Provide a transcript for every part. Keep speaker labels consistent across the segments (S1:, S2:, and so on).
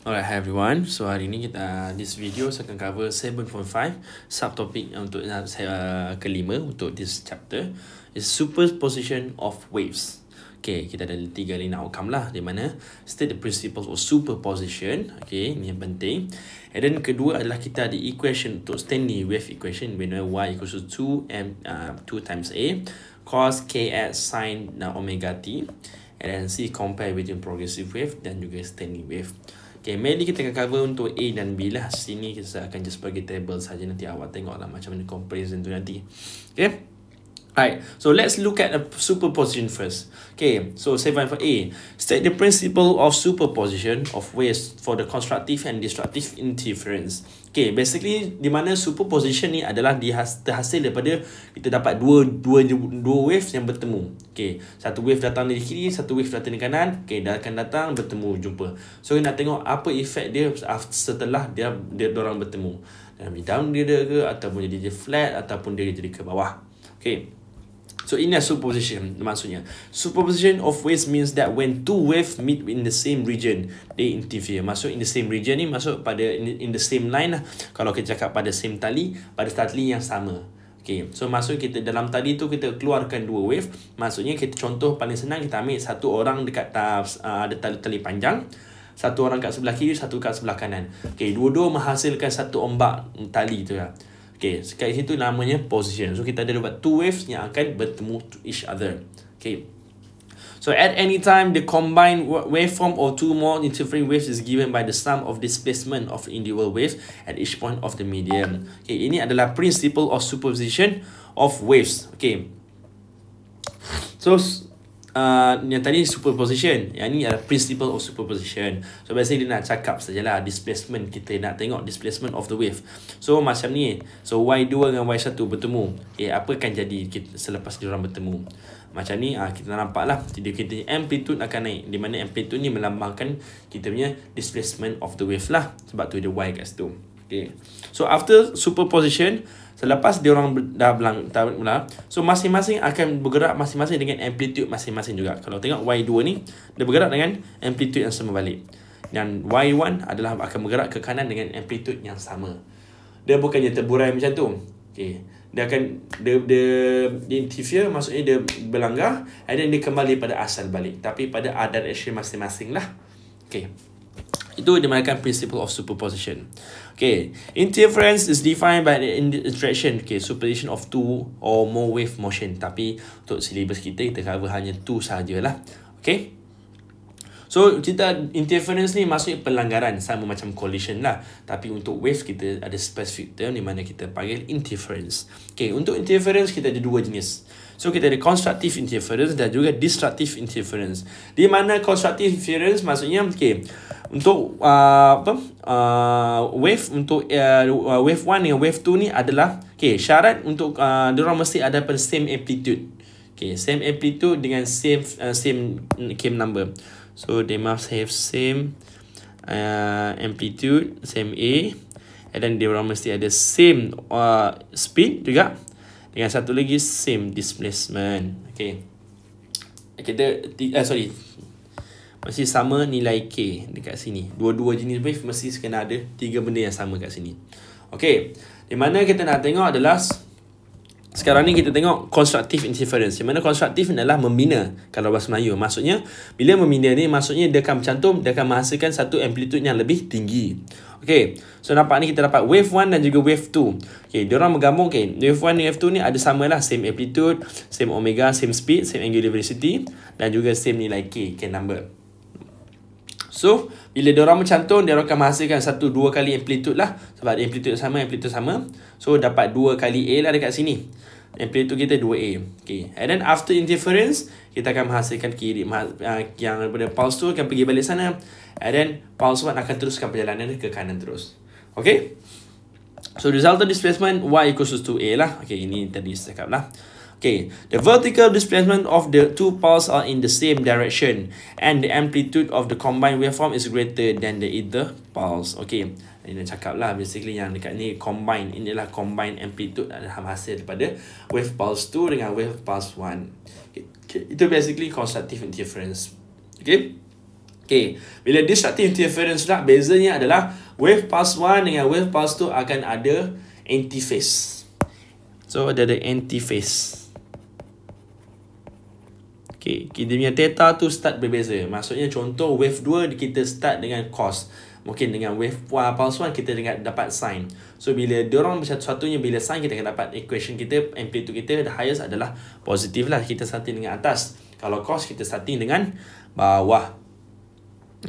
S1: Alright, hi everyone. So hari ni kita uh, this video saya akan cover 7.5 subtopic untuk uh, uh, kelima untuk this chapter is superposition of waves. Okay, kita ada tiga lain outcome lah di mana state the principles of superposition. Okay, ni yang penting. And then kedua adalah kita ada equation untuk Stanley wave equation when y equals to 2 m uh, 2 times a cos k kx sin omega t and then see compare between progressive wave dan juga standing wave. Okay, mainly kita akan cover untuk A dan B lah. Sini kita akan just pergi table saja nanti awak tengoklah macam mana comparison tu nanti. Okay. Alright, so let's look at the superposition first. Okay, so say for A, state the principle of superposition of ways for the constructive and destructive interference. Okay, basically di mana superposition ni adalah dihas- terhasil daripada kita dapat dua dua dua wave yang bertemu. Okay, satu wave datang dari kiri, satu wave datang dari kanan. Okay, dia akan datang bertemu jumpa. So, kita nak tengok apa efek dia after, setelah dia dia orang bertemu. Dalam down dia ke ataupun jadi dia flat ataupun dia jadi ke bawah. Okay, So ini adalah superposition maksudnya superposition of waves means that when two waves meet in the same region they interfere. Maksud in the same region ni maksud pada in, in the same line lah. Kalau kita cakap pada same tali pada tali yang sama. Okay. So maksud kita dalam tali tu kita keluarkan dua wave. Maksudnya kita contoh paling senang kita ambil satu orang dekat tab, uh, ah, ada tali tali panjang. Satu orang kat sebelah kiri, satu kat sebelah kanan. Okay, dua-dua menghasilkan satu ombak tali tu lah. Ya. Okay, sekali situ namanya position. So, kita ada dapat two waves yang akan bertemu to each other. Okay. So, at any time, the combined waveform of two more interfering waves is given by the sum of displacement of individual waves at each point of the medium. Okay, ini adalah principle of superposition of waves. Okay. So, uh, yang tadi superposition yang ni adalah principle of superposition so biasanya dia nak cakap sajalah displacement kita nak tengok displacement of the wave so macam ni so y2 dengan y1 bertemu okay, eh, apa akan jadi kita, selepas dia orang bertemu macam ni uh, kita nampak lah Jadi kita punya amplitude akan naik di mana amplitude ni melambangkan kita punya displacement of the wave lah sebab tu dia y kat situ Okay. So after superposition, selepas dia orang dah belang dah mula, so masing-masing akan bergerak masing-masing dengan amplitude masing-masing juga. Kalau tengok Y2 ni, dia bergerak dengan amplitude yang sama balik. Dan Y1 adalah akan bergerak ke kanan dengan amplitude yang sama. Dia bukannya terburai macam tu. Okay. Dia akan dia, dia, dia interfere Maksudnya dia berlanggar And then dia kembali pada asal balik Tapi pada adat action masing-masing lah Okay itu dinamakan principle of superposition. Okay, interference is defined by the interaction. Okay, superposition of two or more wave motion. Tapi untuk silibus kita kita cover hanya two sahajalah. Okay. So kita interference ni maksudnya pelanggaran sama macam collision lah. Tapi untuk wave kita ada specific term di mana kita panggil interference. Okay, untuk interference kita ada dua jenis. So kita ada constructive interference dan juga destructive interference. Di mana constructive interference maksudnya okay, untuk uh, apa uh, wave untuk uh, uh wave 1 dengan wave 2 ni adalah okey syarat untuk uh, dia orang mesti ada per same amplitude okey same amplitude dengan same uh, same came number so they must have same uh, amplitude same a and then dia orang mesti ada same uh, speed juga dengan satu lagi same displacement okey kita okay, uh, sorry masih sama nilai K dekat sini. Dua-dua jenis wave mesti kena ada tiga benda yang sama kat sini. Okay. Di mana kita nak tengok adalah sekarang ni kita tengok constructive interference. Di mana constructive adalah membina kalau bahasa Melayu. Maksudnya, bila membina ni, maksudnya dia akan mencantum, dia akan menghasilkan satu amplitude yang lebih tinggi. Okay, so nampak ni kita dapat wave 1 dan juga wave 2. Okay, orang menggabung, okay, wave 1 dan wave 2 ni ada sama lah. Same amplitude, same omega, same speed, same angular velocity dan juga same nilai K, K number. So, bila dia orang mencantum, dia orang akan menghasilkan satu dua kali amplitude lah. Sebab amplitude sama, amplitude sama. So, dapat dua kali A lah dekat sini. Amplitude kita 2A. Okay. And then after interference, kita akan menghasilkan kiri ah, yang daripada pulse tu akan pergi balik sana. And then pulse one akan teruskan perjalanan ke kanan terus. Okay. So, resultant displacement Y equals to 2A lah. Okay, ini tadi saya cakap lah. Okay, the vertical displacement of the two poles are in the same direction and the amplitude of the combined waveform is greater than the either poles. Okay, ini dah cakap lah basically yang dekat ni combined. Inilah combined amplitude adalah hasil daripada wave pulse 2 dengan wave pulse 1. Okay. okay, itu basically constructive interference. Okay, okay. bila destructive interference lah, bezanya adalah wave pulse 1 dengan wave pulse 2 akan ada antiphase. So, ada the antiphase. Okay, kita punya theta tu start berbeza. Maksudnya contoh wave 2 kita start dengan cos. Mungkin dengan wave pulse 1 kita dengan dapat sine. So bila dia orang satu satunya bila sine kita akan dapat equation kita amplitude kita the highest adalah positif lah kita starting dengan atas. Kalau cos kita starting dengan bawah.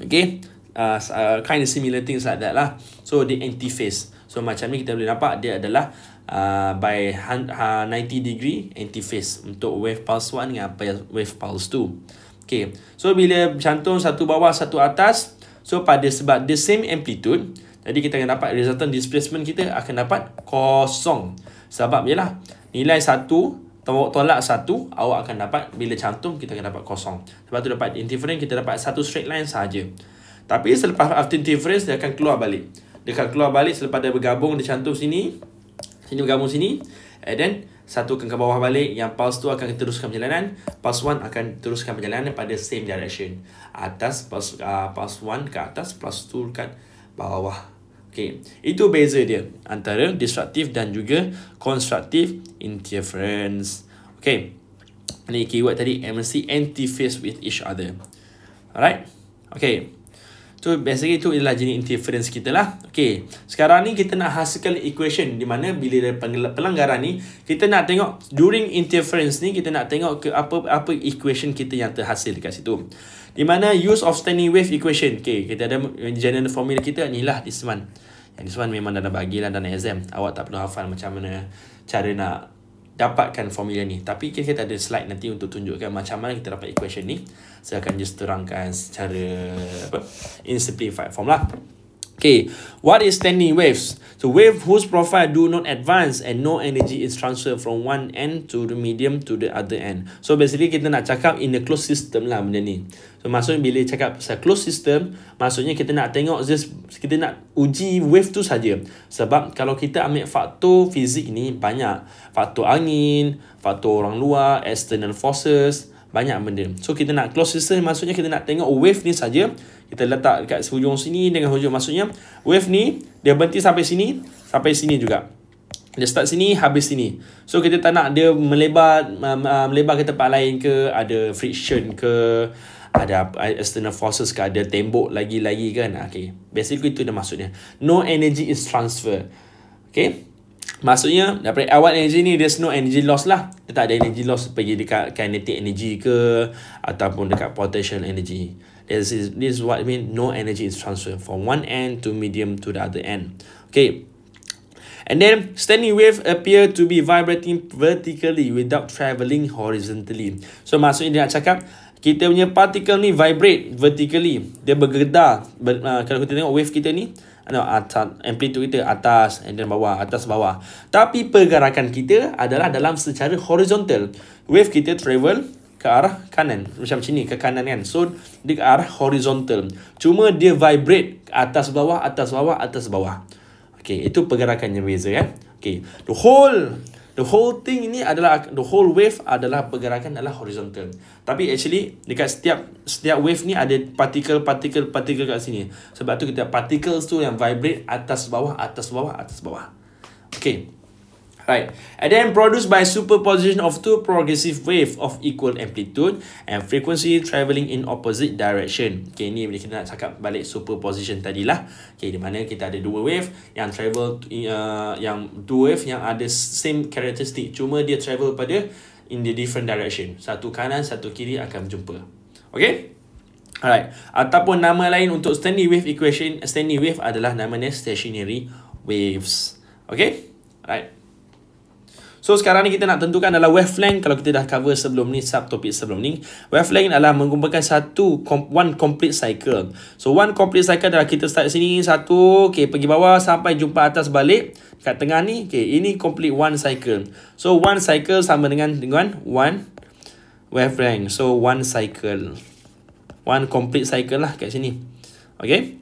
S1: Okay, uh, ah, uh, ah, kind of similar things like that lah. So the antiphase. So macam ni kita boleh nampak dia adalah uh, by 90 uh, degree anti-phase untuk wave pulse 1 dengan wave pulse 2. Okay. So, bila cantum satu bawah, satu atas. So, pada sebab the same amplitude. Jadi, kita akan dapat resultant displacement kita akan dapat kosong. Sebab ialah nilai satu tolak tolak satu awak akan dapat bila cantum kita akan dapat kosong sebab tu dapat interference kita dapat satu straight line saja tapi selepas after interference dia akan keluar balik dia akan keluar balik selepas dia bergabung di cantum sini sini bergabung sini and then satu akan ke bawah balik yang pulse tu akan teruskan perjalanan pulse 1 akan teruskan perjalanan pada same direction atas pulse uh, pulse 1 ke atas pulse 2 ke bawah Okay. Itu beza dia antara destructive dan juga constructive interference. Okay. Ini keyword tadi, MNC anti-phase with each other. Alright. Okay. So basically tu ialah jenis interference kita lah. Okay. Sekarang ni kita nak hasilkan equation di mana bila ada pelanggaran ni kita nak tengok during interference ni kita nak tengok ke apa apa equation kita yang terhasil dekat situ. Di mana use of standing wave equation. Okay. Kita ada general formula kita ni lah this one. this one memang dah bagilah dalam exam. Awak tak perlu hafal macam mana cara nak dapatkan formula ni tapi kita, kita ada slide nanti untuk tunjukkan macam mana kita dapat equation ni saya akan just terangkan secara apa in simplified form lah Okay, what is standing waves? So wave whose profile do not advance and no energy is transferred from one end to the medium to the other end. So basically kita nak cakap in the closed system lah benda ni. So maksudnya bila cakap pasal closed system, maksudnya kita nak tengok just kita nak uji wave tu saja. Sebab kalau kita ambil faktor fizik ni banyak, faktor angin, faktor orang luar, external forces, banyak benda. So kita nak closed system maksudnya kita nak tengok wave ni saja kita letak dekat hujung sini dengan hujung maksudnya wave ni dia berhenti sampai sini sampai sini juga dia start sini habis sini so kita tak nak dia melebar melebar ke tempat lain ke ada friction ke ada external forces ke ada tembok lagi-lagi kan okay. basically itu dia maksudnya no energy is transfer okay Maksudnya daripada awal energy ni there's no energy loss lah. Dia tak ada energy loss pergi dekat kinetic energy ke ataupun dekat potential energy is, is this is what I mean no energy is transferred from one end to medium to the other end okay and then standing wave appear to be vibrating vertically without traveling horizontally so maksudnya dia nak cakap kita punya particle ni vibrate vertically dia bergedar Ber, uh, kalau kita tengok wave kita ni no, atas, amplitude kita atas and then bawah atas bawah tapi pergerakan kita adalah dalam secara horizontal wave kita travel ke arah kanan macam macam ni ke kanan kan so dia ke arah horizontal cuma dia vibrate ke atas bawah atas bawah atas bawah okay itu pergerakannya beza ya okay the whole the whole thing ini adalah the whole wave adalah pergerakan adalah horizontal tapi actually dekat setiap setiap wave ni ada particle particle particle kat sini sebab tu kita particles tu yang vibrate atas bawah atas bawah atas bawah okay right and then produced by superposition of two progressive wave of equal amplitude and frequency travelling in opposite direction okay ni bila kita nak cakap balik superposition tadi lah okay di mana kita ada dua wave yang travel uh, yang dua wave yang ada same characteristic cuma dia travel pada in the different direction satu kanan satu kiri akan berjumpa okay Alright, ataupun nama lain untuk standing wave equation, standing wave adalah namanya stationary waves. Okay, alright. So sekarang ni kita nak tentukan adalah wavelength kalau kita dah cover sebelum ni subtopik sebelum ni. Wavelength adalah menggunakan satu one complete cycle. So one complete cycle adalah kita start sini satu okey pergi bawah sampai jumpa atas balik kat tengah ni okey ini complete one cycle. So one cycle sama dengan dengan one wavelength. So one cycle. One complete cycle lah kat sini. Okey.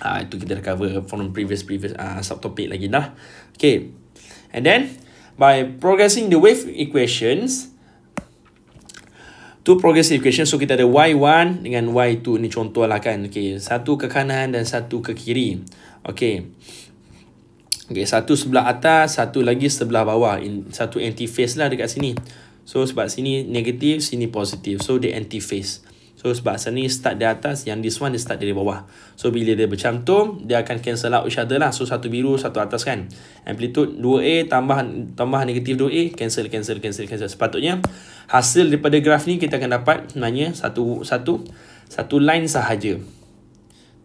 S1: Ah itu kita dah cover from previous previous ah uh, subtopik lagi dah. Okey. And then by progressing the wave equations two progress equations so kita ada y1 dengan y2 ni contohlah kan okey satu ke kanan dan satu ke kiri okey okey satu sebelah atas satu lagi sebelah bawah in satu anti phase lah dekat sini so sebab sini negatif sini positif so the anti phase So sebab sini start di atas Yang this one dia start dari bawah So bila dia bercantum Dia akan cancel out each other lah So satu biru satu atas kan Amplitude 2A tambah tambah negatif 2A Cancel cancel cancel cancel Sepatutnya Hasil daripada graf ni kita akan dapat Sebenarnya satu satu Satu line sahaja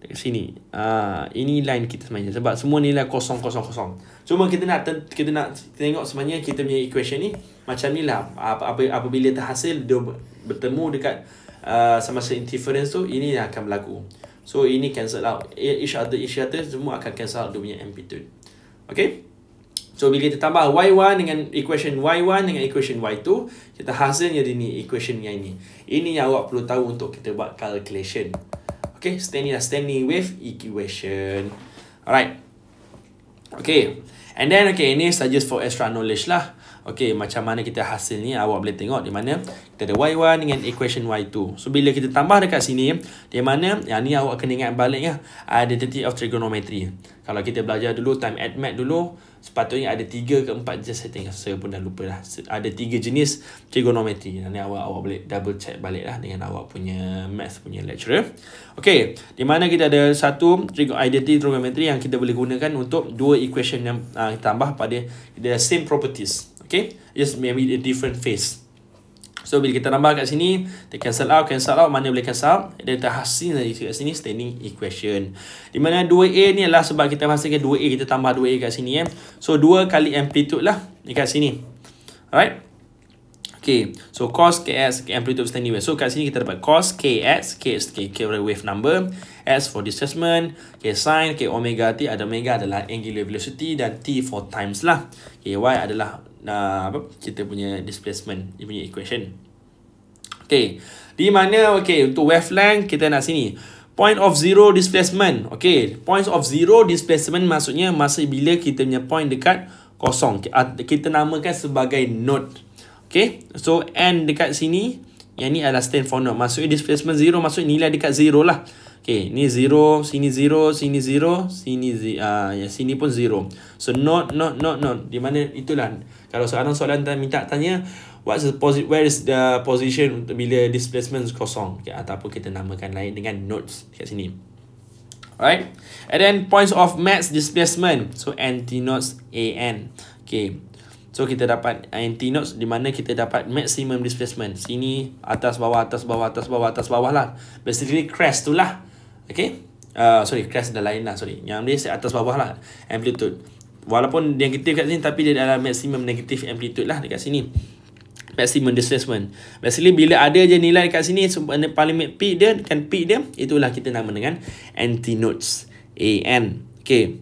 S1: Dekat sini ah Ini line kita sebenarnya Sebab semua nilai kosong kosong kosong Cuma kita nak kita nak tengok sebenarnya Kita punya equation ni Macam ni lah Apabila terhasil Dia bertemu dekat sama uh, semasa interference tu ini yang akan berlaku so ini cancel out e- each other each other semua akan cancel out dia punya amplitude okay So bila kita tambah y1 dengan equation y1 dengan equation y2 Kita hasilnya dia ni equation yang ini Ini yang awak perlu tahu untuk kita buat calculation Okay, standing, standing with equation Alright Okay And then okay, ini suggest for extra knowledge lah Okay, macam mana kita hasil ni awak boleh tengok di mana kita ada y1 dengan equation y2. So, bila kita tambah dekat sini, di mana yang ni awak kena ingat balik ya, identity of trigonometry. Kalau kita belajar dulu, time at mat dulu, sepatutnya ada 3 ke 4 saya setting. Saya pun dah lupa dah. Ada 3 jenis trigonometry. Yang ni awak, awak boleh double check balik lah dengan awak punya math punya lecturer. Okay, di mana kita ada satu identity trigonometry yang kita boleh gunakan untuk dua equation yang uh, tambah pada the same properties. Okay, just maybe a different phase. So, bila kita nampak kat sini, kita cancel out, cancel out, mana boleh cancel out. Dan terhasil dari kat sini, standing equation. Di mana 2A ni adalah sebab kita hasilkan 2A, kita tambah 2A kat sini. Eh. So, 2 kali amplitude lah kat sini. Alright? Okay, so cos kx, amplitude standing wave. So, kat sini kita dapat cos kx, kx, kx, kx, wave number. S for displacement, k sine, k omega t, ada omega adalah angular velocity dan t for times lah. K y adalah uh, apa kita punya displacement dia punya equation okey di mana okey untuk wavelength kita nak sini point of zero displacement okey point of zero displacement maksudnya masa bila kita punya point dekat kosong kita namakan sebagai node okey so n dekat sini yang ni adalah stand for not. Maksudnya displacement zero, maksudnya nilai dekat zero lah. Okay, ni zero, sini zero, sini zero, sini ah uh, ya sini pun zero. So not not not not. Di mana itulah. Kalau seorang soalan tanya minta tanya what's the posi- where is the position bila displacement kosong. Okay, ataupun kita namakan lain dengan notes kat sini. Alright. And then points of max displacement. So anti notes AN. Okay. So kita dapat anti eh, nodes di mana kita dapat maximum displacement. Sini atas bawah atas bawah atas bawah atas bawah lah. Basically crest tu lah. Okay. Uh, sorry crest dah lain lah sorry. Yang dia atas bawah lah amplitude. Walaupun dia negatif kat sini tapi dia dalam maximum negatif amplitude lah dekat sini. Maximum displacement. Basically bila ada je nilai dekat sini sebenarnya paling peak dia kan peak dia itulah kita nama dengan anti nodes AN. Okay.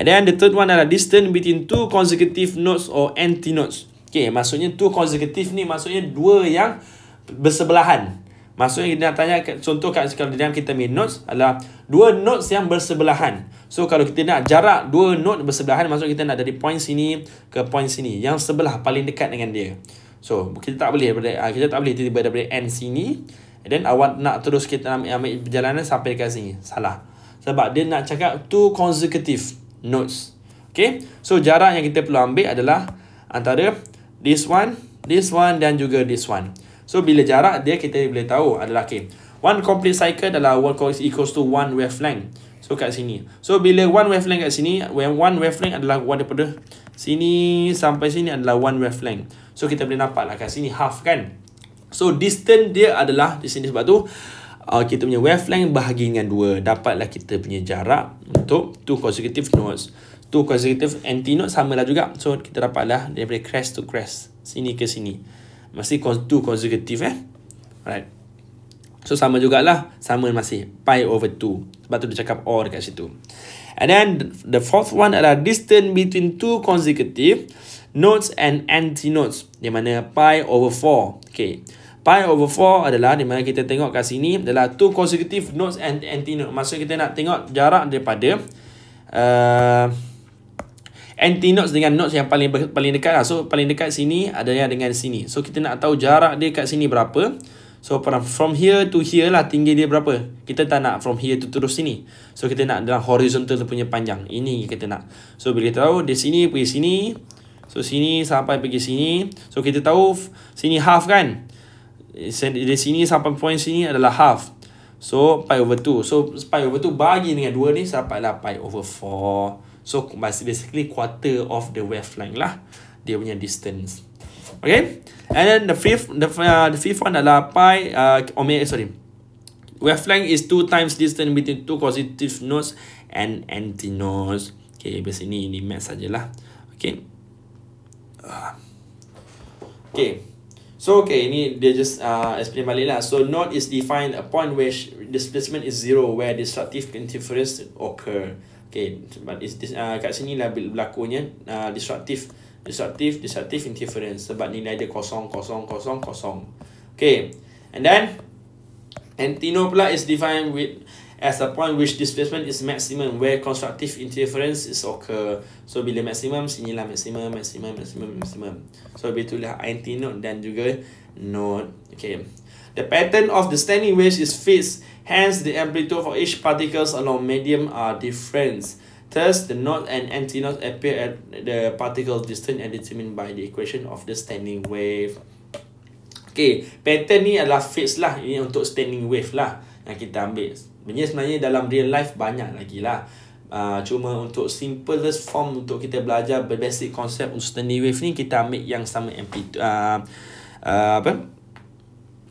S1: And then the third one adalah distance between two consecutive notes or anti notes. Okay, maksudnya two consecutive ni maksudnya dua yang bersebelahan. Maksudnya kita nak tanya contoh kat kalau dalam kita main notes adalah dua notes yang bersebelahan. So kalau kita nak jarak dua note bersebelahan maksud kita nak dari point sini ke point sini yang sebelah paling dekat dengan dia. So kita tak boleh daripada ah, kita tak boleh tiba-tiba daripada end sini and then awak nak terus kita ambil, perjalanan sampai ke sini. Salah. Sebab dia nak cakap two consecutive nodes. Okay. So, jarak yang kita perlu ambil adalah antara this one, this one dan juga this one. So, bila jarak dia kita boleh tahu adalah okay. One complete cycle adalah one equals to one wavelength. So, kat sini. So, bila one wavelength kat sini, when one wavelength adalah one daripada sini sampai sini adalah one wavelength. So, kita boleh nampak lah kat sini half kan. So, distance dia adalah di sini sebab tu uh, kita punya wavelength bahagi dengan 2 dapatlah kita punya jarak untuk two consecutive notes two consecutive anti notes samalah juga so kita dapatlah daripada crest to crest sini ke sini masih two consecutive eh right so sama jugalah sama masih pi over 2 sebab tu dia cakap or dekat situ and then the fourth one adalah distance between two consecutive notes and anti notes di mana pi over 4 okay Pi over 4 adalah di mana kita tengok kat sini adalah two consecutive nodes and antinode. Maksudnya kita nak tengok jarak daripada uh, antinode dengan nodes yang paling paling dekat. Lah. So paling dekat sini adanya dengan sini. So kita nak tahu jarak dia kat sini berapa. So from here to here lah tinggi dia berapa. Kita tak nak from here to terus sini. So kita nak dalam horizontal punya panjang. Ini kita nak. So bila kita tahu dari sini pergi sini. So sini sampai pergi sini. So kita tahu sini half kan. Dari sini sampai point sini adalah half So pi over 2 So pi over 2 bagi dengan 2 ni sampai lah pi over 4 So basically quarter of the wavelength lah Dia punya distance Okay And then the fifth The, uh, the fifth one adalah pi uh, Omega sorry Wavelength is 2 times distance between two positive nodes And anti nodes Okay basically ini, ini math sajalah Okay uh. Okay So okay, ini dia just uh, explain balik lah. So node is defined a point where displacement is zero where disruptive interference occur. Okay, but is this uh, kat sini lah berlakunya uh, disruptive disruptive disruptive interference sebab nilai dia kosong kosong kosong kosong. Okay, and then antino pula is defined with as a point which displacement is maximum where constructive interference is occur. So bila maximum, sini lah maximum, maximum, maximum, maximum. So lah anti node dan juga node. Okay. The pattern of the standing wave is fixed. Hence, the amplitude for each particles along medium are different. Thus, the node and anti node appear at the particle distance and determined by the equation of the standing wave. Okay, pattern ni adalah fixed lah. Ini untuk standing wave lah yang kita ambil. Maksudnya sebenarnya dalam real life banyak lagi lah uh, Cuma untuk simplest form untuk kita belajar basic konsep Ustani Wave ni Kita ambil yang sama amplitude uh, uh, Apa?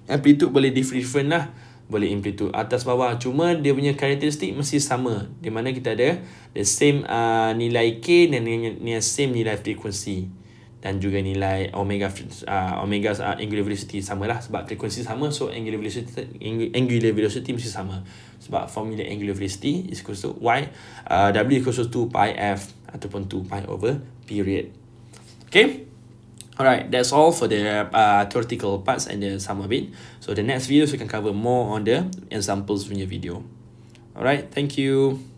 S1: Amplitude boleh different-different lah Boleh amplitude atas bawah Cuma dia punya karakteristik mesti sama Di mana kita ada the same uh, nilai K dan nilai same nilai frekuensi dan juga nilai omega uh, omega uh, angular velocity sama lah sebab frekuensi sama so angular velocity angular velocity mesti sama sebab formula angular velocity is equal to y uh, w equals to 2 pi f ataupun 2 pi over period okay Alright, that's all for the uh, theoretical parts and the sum of it. So the next video, we can cover more on the examples in your video. Alright, thank you.